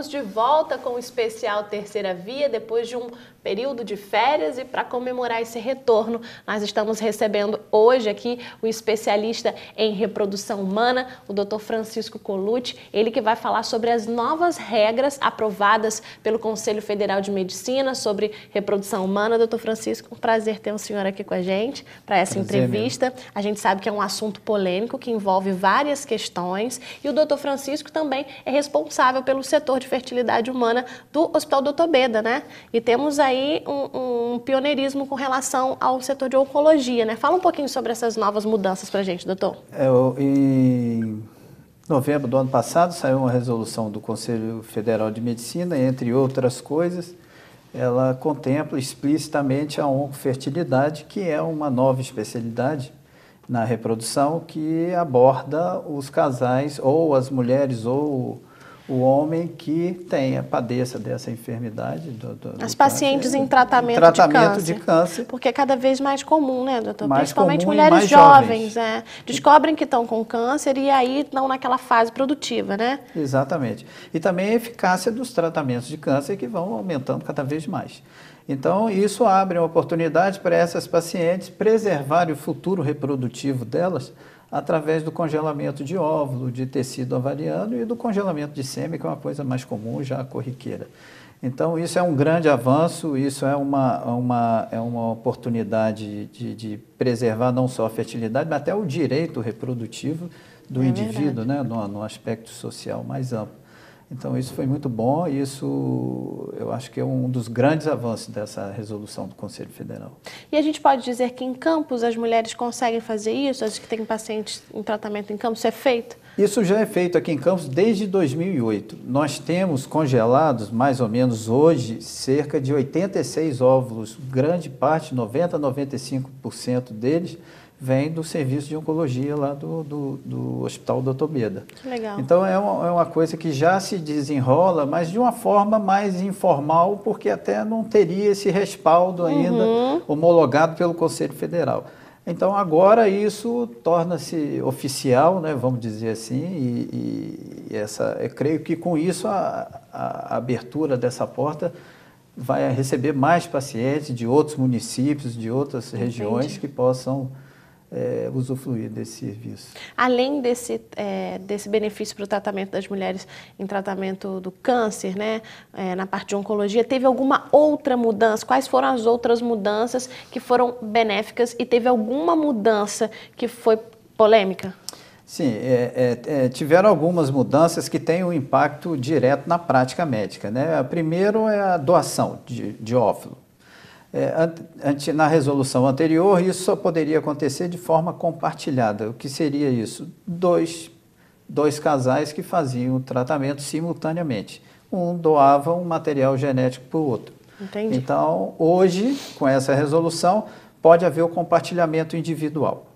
Estamos de volta com o especial Terceira Via, depois de um período de férias e para comemorar esse retorno, nós estamos recebendo hoje aqui o especialista em reprodução humana, o Dr. Francisco Colucci, ele que vai falar sobre as novas regras aprovadas pelo Conselho Federal de Medicina sobre reprodução humana. Dr. Francisco, um prazer ter o um senhor aqui com a gente para essa prazer entrevista. A gente sabe que é um assunto polêmico que envolve várias questões e o Dr. Francisco também é responsável pelo setor de fertilidade humana do Hospital Doutor Beda, né? E temos aí um, um, pioneirismo com relação ao setor de oncologia, né? Fala um pouquinho sobre essas novas mudanças para a gente, doutor. É, em novembro do ano passado saiu uma resolução do Conselho Federal de Medicina, entre outras coisas, ela contempla explicitamente a oncofertilidade, que é uma nova especialidade na reprodução que aborda os casais ou as mulheres ou o homem que tenha, padeça dessa enfermidade. Do, do, As do pacientes câncer, em tratamento, em tratamento de, câncer, de, câncer, Porque é cada vez mais comum, né, doutor? Mais Principalmente mulheres jovens. jovens é, descobrem que estão com câncer e aí estão naquela fase produtiva, né? Exatamente. E também a eficácia dos tratamentos de câncer que vão aumentando cada vez mais. Então, isso abre uma oportunidade para essas pacientes preservarem o futuro reprodutivo delas através do congelamento de óvulo, de tecido ovariano e do congelamento de sêmen, que é uma coisa mais comum, já corriqueira. Então, isso é um grande avanço, isso é uma, uma, é uma oportunidade de, de preservar não só a fertilidade, mas até o direito reprodutivo do é indivíduo, né, no, no aspecto social mais amplo. Então, isso foi muito bom e isso eu acho que é um dos grandes avanços dessa resolução do Conselho Federal. E a gente pode dizer que em campos as mulheres conseguem fazer isso? As que têm pacientes em tratamento em campos, isso é feito? Isso já é feito aqui em Campos desde 2008. Nós temos congelados, mais ou menos hoje, cerca de 86 óvulos, grande parte, 90 a 95% deles, vem do serviço de oncologia lá do, do, do Hospital Doutor Beda. Legal. Então é uma, é uma coisa que já se desenrola, mas de uma forma mais informal, porque até não teria esse respaldo ainda uhum. homologado pelo Conselho Federal. Então agora isso torna-se oficial, né, vamos dizer assim, e, e, essa, eu creio que com isso a, a abertura dessa porta vai receber mais pacientes de outros municípios, de outras regiões que possam é, usufruir desse serviço. Além desse, é, desse benefício para o tratamento das mulheres em tratamento do câncer, né, é, na parte de oncologia, teve alguma outra mudança? Quais foram as outras mudanças que foram benéficas e teve alguma mudança que foi polêmica? Sim, é, é, é tiveram algumas mudanças que têm um impacto direto na prática médica. Né? A primeiro é a doação de, de óvulo. É, na resolução anterior, isso só poderia acontecer de forma compartilhada. O que seria isso? Dois, dois casais que faziam o tratamento simultaneamente. Um doava um material genético para o outro. Entendi. Então, hoje, com essa resolução, pode haver o compartilhamento individual.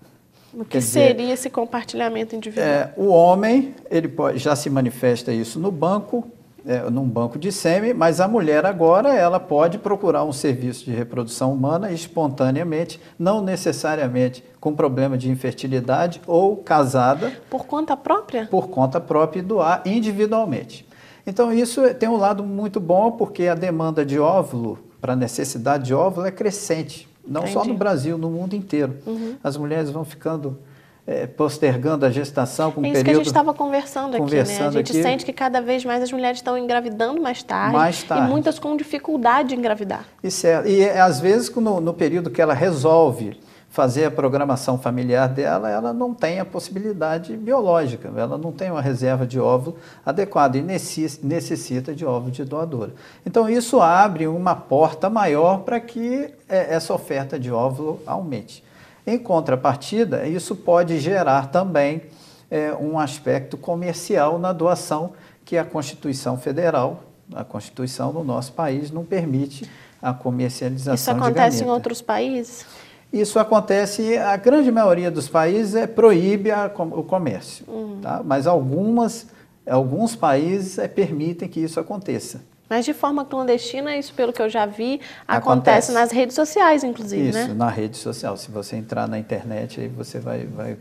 O que dizer, seria esse compartilhamento individual? É, o homem, ele pode, já se manifesta isso no banco, é, num banco de sêmen, mas a mulher agora ela pode procurar um serviço de reprodução humana espontaneamente, não necessariamente com problema de infertilidade ou casada. Por conta própria? Por conta própria e doar individualmente. Então isso tem um lado muito bom porque a demanda de óvulo para a necessidade de óvulo é crescente, não Entendi. só no Brasil, no mundo inteiro. Uhum. As mulheres vão ficando é, postergando a gestação com é isso período... que a gente estava conversando, conversando, aqui, né? A gente aqui, sente que cada vez mais as mulheres estão engravidando mais tarde, mais tarde. e muitas com dificuldade de engravidar. Isso é, e é, às vezes no, no período que ela resolve fazer a programação familiar dela, ela não tem a possibilidade biológica, ela não tem uma reserva de óvulo adequada e necessita de óvulo de doadora. Então, isso abre uma porta maior para que é, essa oferta de óvulo aumente. Em contrapartida, isso pode gerar também é, um aspecto comercial na doação que a Constituição Federal, a Constituição do nosso país, não permite a comercialização Isso acontece em outros países? Isso acontece, a grande maioria dos países é, proíbe a, o comércio, uhum. tá? mas algumas, alguns países é, permitem que isso aconteça. Mas de forma clandestina, isso pelo que eu já vi, acontece, acontece nas redes sociais, inclusive, isso, né? na rede social. Se você entrar na internet, aí você vai, vai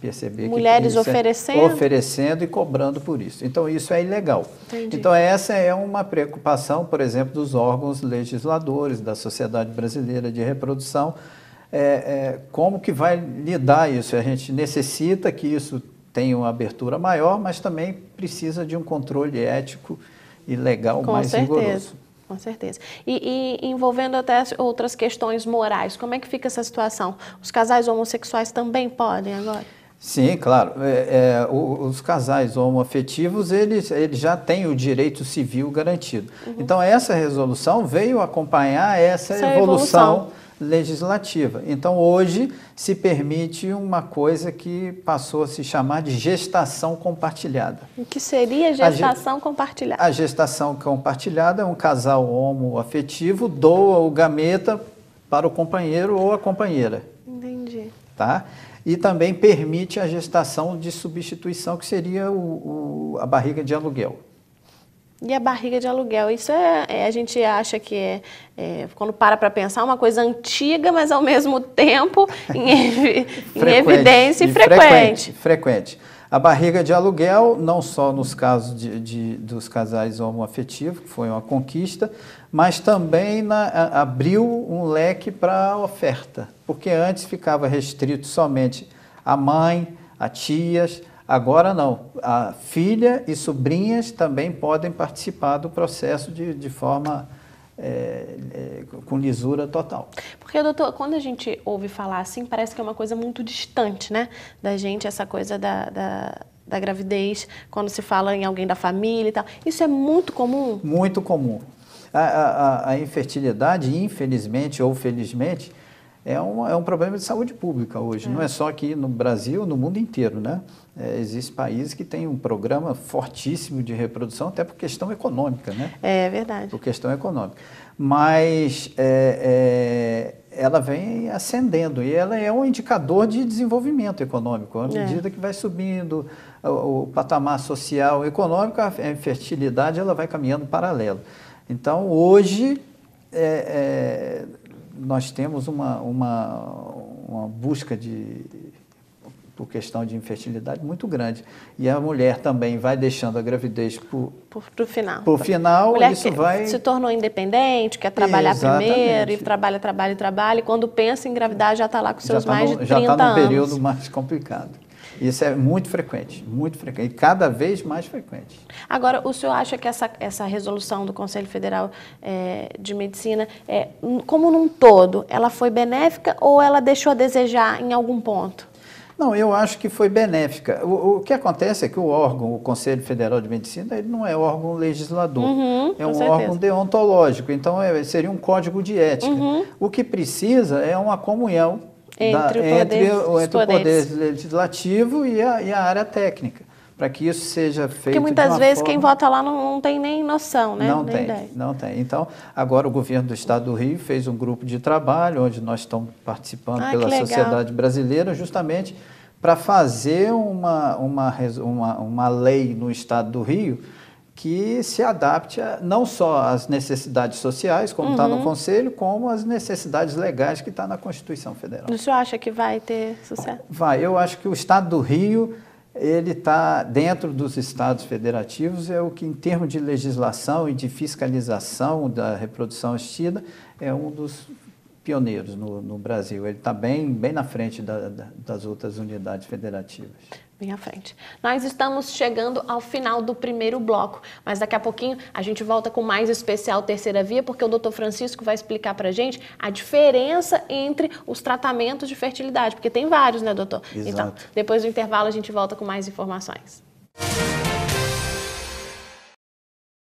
perceber Mulheres que... Mulheres é oferecendo? É oferecendo e cobrando por isso. Então, isso é ilegal. Entendi. Então, essa é uma preocupação, por exemplo, dos órgãos legisladores, da Sociedade Brasileira de Reprodução, é, é, como que vai lidar isso? A gente necessita que isso tenha uma abertura maior, mas também precisa de um controle ético e legal, Com mais certeza. rigoroso com certeza. E, e, envolvendo até outras questões morais, como é que fica essa situação? Os casais homossexuais também podem agora? Sim, claro. É, é, os casais homoafetivos, eles, eles já têm o direito civil garantido. Uhum. Então, essa resolução veio acompanhar essa, essa evolução. evolução legislativa. Então, hoje se permite uma coisa que passou a se chamar de gestação compartilhada. O que seria gestação a ge compartilhada? A gestação compartilhada é um casal homoafetivo doa o gameta para o companheiro ou a companheira. Entendi. Tá? E também permite a gestação de substituição, que seria o, o, a barriga de aluguel. E a barriga de aluguel, isso é, é a gente acha que é, é quando para para pensar, uma coisa antiga, mas ao mesmo tempo em, evi em evidência e frequente. frequente. Frequente. A barriga de aluguel, não só nos casos de, de, dos casais homoafetivos, que foi uma conquista, mas também na, a, abriu um leque para oferta, porque antes ficava restrito somente a mãe, a tias, Agora não, a filha e sobrinhas também podem participar do processo de, de forma é, é, com lisura total. Porque, doutor, quando a gente ouve falar assim, parece que é uma coisa muito distante, né? Da gente, essa coisa da, da, da gravidez, quando se fala em alguém da família e tal. Isso é muito comum? Muito comum. A, a, a infertilidade, infelizmente ou felizmente, é um, é um problema de saúde pública hoje. É. Não é só aqui no Brasil, no mundo inteiro, né? É, Existem países que têm um programa fortíssimo de reprodução, até por questão econômica, né? É verdade. Por questão econômica. Mas é, é ela vem ascendendo e ela é um indicador de desenvolvimento econômico. À é. medida que vai subindo o, o patamar social econômico, a fertilidade ela vai caminhando paralelo. Então, hoje... É, é, nós temos uma, uma, uma busca de, por questão de infertilidade muito grande. E a mulher também vai deixando a gravidez para o final. Para o final, mulher isso vai... Se tornou independente, quer trabalhar Exatamente. primeiro, e trabalha, trabalha, trabalha, e quando pensa em engravidar já está lá com seus tá mais no, de 30 tá anos. Já está num período mais complicado. Isso é muito frequente, muito frequente, e cada vez mais frequente. Agora, o senhor acha que essa, essa resolução do Conselho Federal é, de Medicina, é, como num todo, ela foi benéfica ou ela deixou a desejar em algum ponto? Não, eu acho que foi benéfica. O, o, que acontece é que o órgão, o Conselho Federal de Medicina, ele não é órgão legislador, uhum, é um certeza. órgão deontológico, então é, seria um código de ética. Uhum. O que precisa é uma comunhão entre, da, o, poder, entre, o, entre o poder legislativo e a, e a área técnica, para que isso seja feito. Porque muitas vezes forma... quem vota lá não, não, tem nem noção, né? Não nem tem, ideia. não tem. Então, agora o governo do Estado do Rio fez um grupo de trabalho onde nós estamos participando ah, pela sociedade brasileira, justamente para fazer uma, uma, uma, uma lei no Estado do Rio que se adapte a, não só às necessidades sociais, como está uhum. no Conselho, como às necessidades legais que está na Constituição Federal. O senhor acha que vai ter sucesso? Vai. Eu acho que o Estado do Rio, ele está dentro dos Estados federativos, é o que, em termos de legislação e de fiscalização da reprodução assistida, é um dos pioneiros no, no Brasil. Ele está bem, bem na frente da, da, das outras unidades federativas. Bem à frente. Nós estamos chegando ao final do primeiro bloco, mas daqui a pouquinho a gente volta com mais especial Terceira Via, porque o doutor Francisco vai explicar para gente a diferença entre os tratamentos de fertilidade, porque tem vários, né, doutor? Então, Exato. Então, depois do intervalo a gente volta com mais informações. Música